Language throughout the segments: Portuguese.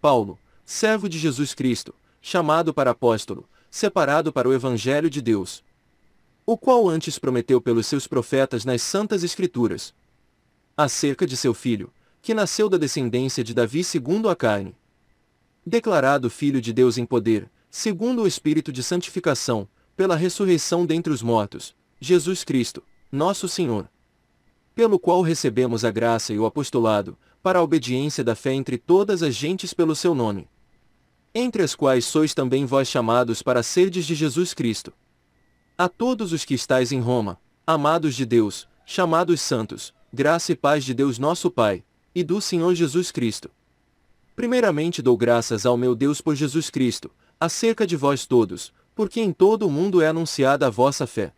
Paulo, servo de Jesus Cristo, chamado para apóstolo, separado para o Evangelho de Deus, o qual antes prometeu pelos seus profetas nas Santas Escrituras, acerca de seu filho, que nasceu da descendência de Davi segundo a carne, declarado Filho de Deus em poder, segundo o Espírito de santificação, pela ressurreição dentre os mortos, Jesus Cristo, nosso Senhor, pelo qual recebemos a graça e o apostolado, para a obediência da fé entre todas as gentes pelo seu nome. Entre as quais sois também vós chamados para serdes de Jesus Cristo. A todos os que estáis em Roma, amados de Deus, chamados santos, graça e paz de Deus nosso Pai, e do Senhor Jesus Cristo. Primeiramente dou graças ao meu Deus por Jesus Cristo, acerca de vós todos, porque em todo o mundo é anunciada a vossa fé.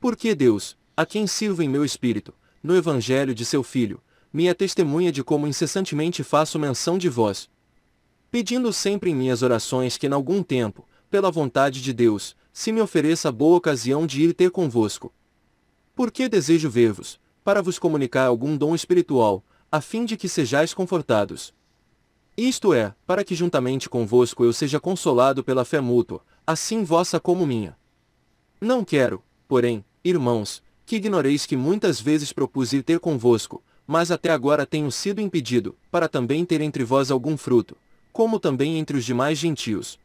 Porque Deus, a quem sirvo em meu espírito, no evangelho de seu Filho, minha testemunha de como incessantemente faço menção de vós. Pedindo sempre em minhas orações que em algum tempo, pela vontade de Deus, se me ofereça boa ocasião de ir ter convosco. Porque desejo ver-vos, para vos comunicar algum dom espiritual, a fim de que sejais confortados. Isto é, para que juntamente convosco eu seja consolado pela fé mútua, assim vossa como minha. Não quero, porém, irmãos, que ignoreis que muitas vezes propus ir ter convosco, mas até agora tenho sido impedido, para também ter entre vós algum fruto, como também entre os demais gentios.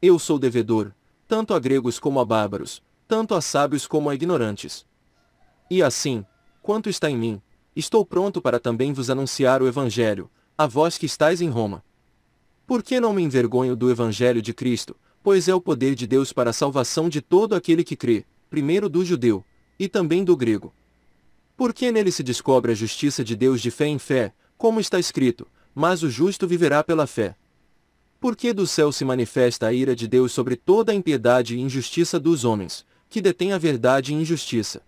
Eu sou devedor, tanto a gregos como a bárbaros, tanto a sábios como a ignorantes. E assim, quanto está em mim, estou pronto para também vos anunciar o Evangelho, a vós que estáis em Roma. Por que não me envergonho do Evangelho de Cristo, pois é o poder de Deus para a salvação de todo aquele que crê, primeiro do judeu, e também do grego. Porque nele se descobre a justiça de Deus de fé em fé, como está escrito, mas o justo viverá pela fé. Porque do céu se manifesta a ira de Deus sobre toda a impiedade e injustiça dos homens, que detém a verdade e injustiça.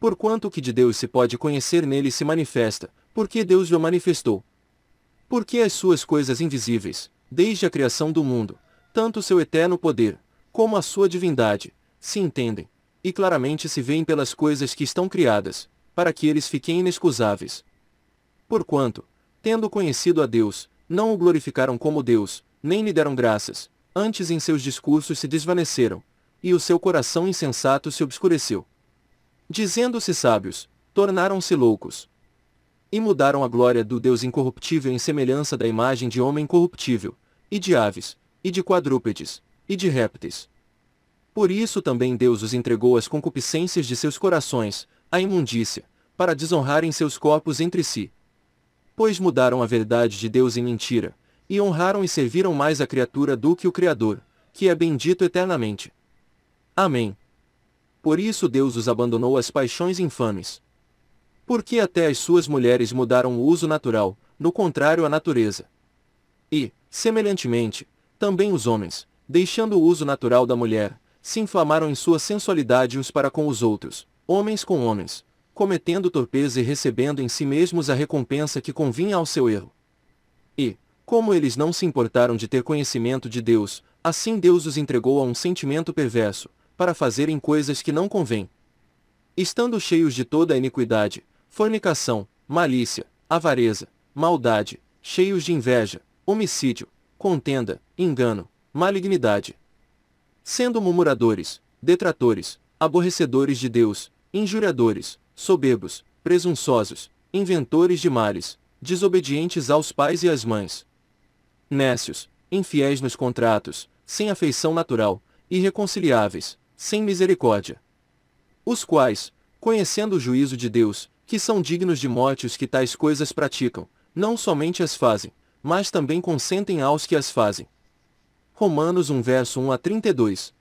Porquanto o que de Deus se pode conhecer nele se manifesta, porque Deus o manifestou. Porque as suas coisas invisíveis, desde a criação do mundo, tanto seu eterno poder, como a sua divindade, se entendem, e claramente se veem pelas coisas que estão criadas, para que eles fiquem inexcusáveis. Porquanto, tendo conhecido a Deus, não o glorificaram como Deus, nem lhe deram graças, antes em seus discursos se desvaneceram, e o seu coração insensato se obscureceu. Dizendo-se sábios, tornaram-se loucos. E mudaram a glória do Deus incorruptível em semelhança da imagem de homem corruptível, e de aves, e de quadrúpedes, e de répteis. Por isso também Deus os entregou às concupiscências de seus corações, a imundícia, para desonrarem seus corpos entre si. Pois mudaram a verdade de Deus em mentira, e honraram e serviram mais a criatura do que o Criador, que é bendito eternamente. Amém. Por isso Deus os abandonou às paixões infames. Porque até as suas mulheres mudaram o uso natural, no contrário à natureza. E, semelhantemente, também os homens, deixando o uso natural da mulher, se inflamaram em sua sensualidade uns para com os outros, homens com homens, cometendo torpeza e recebendo em si mesmos a recompensa que convinha ao seu erro. E, como eles não se importaram de ter conhecimento de Deus, assim Deus os entregou a um sentimento perverso, para fazerem coisas que não convêm. Estando cheios de toda a iniquidade, fornicação, malícia, avareza, maldade, cheios de inveja, homicídio, contenda, engano, malignidade. Sendo murmuradores, detratores, aborrecedores de Deus, injuriadores, soberbos, presunçosos, inventores de males, desobedientes aos pais e às mães. Nécios, infiéis nos contratos, sem afeição natural, irreconciliáveis, sem misericórdia. Os quais, conhecendo o juízo de Deus, que são dignos de morte os que tais coisas praticam, não somente as fazem, mas também consentem aos que as fazem. Romanos 1 verso 1 a 32.